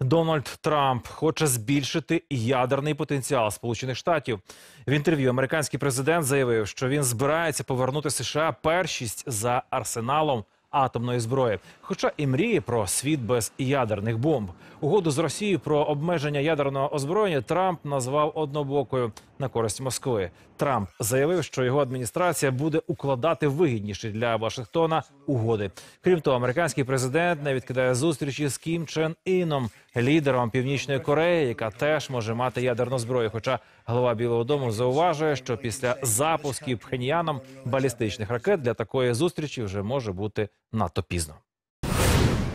Дональд Трамп хоче збільшити ядерний потенціал Сполучених Штатів. В інтерв'ю американський президент заявив, що він збирається повернути США першість за арсеналом атомної зброї, хоча і мріє про світ без ядерних бомб. Угоду з Росією про обмеження ядерного озброєння Трамп назвав однобокою на користь Москви. Трамп заявив, що його адміністрація буде укладати вигідніші для Вашингтона угоди. Крім того, американський президент не відкидає зустрічі з Кім Чен Іном лідером Північної Кореї, яка теж може мати ядерну зброю. Хоча голова Білого Дому зауважує, що після запусків пхеньяном балістичних ракет для такої зустрічі вже може бути надто пізно.